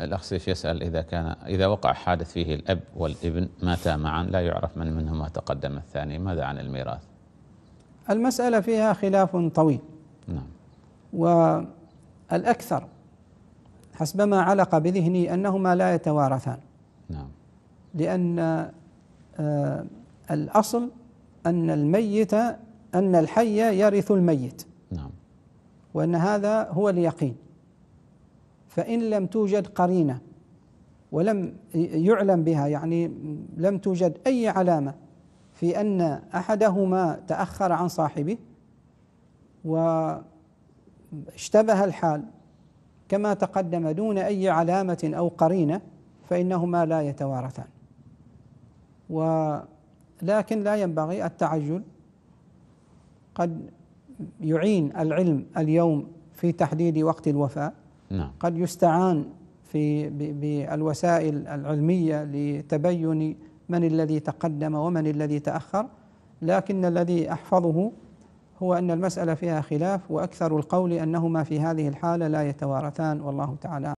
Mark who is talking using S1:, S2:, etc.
S1: الأخ سيف يسأل إذا كان إذا وقع حادث فيه الأب والابن ماتا معا لا يعرف من منهما تقدم الثاني ماذا عن الميراث؟
S2: المسألة فيها خلاف طويل نعم والأكثر حسب ما علق بذهني أنهما لا يتوارثان نعم لأن آه، الأصل أن الميت أن الحي يرث الميت نعم وأن هذا هو اليقين فإن لم توجد قرينة ولم يعلم بها يعني لم توجد أي علامة في أن أحدهما تأخر عن صاحبه واشتبه الحال كما تقدم دون أي علامة أو قرينة فإنهما لا يتوارثان ولكن لا ينبغي التعجل قد يعين العلم اليوم في تحديد وقت الوفاة نعم. قد يستعان في بالوسائل العلمية لتبين من الذي تقدم ومن الذي تأخر لكن الذي أحفظه هو أن المسألة فيها خلاف وأكثر القول أنهما في هذه الحالة لا يتوارثان والله تعالى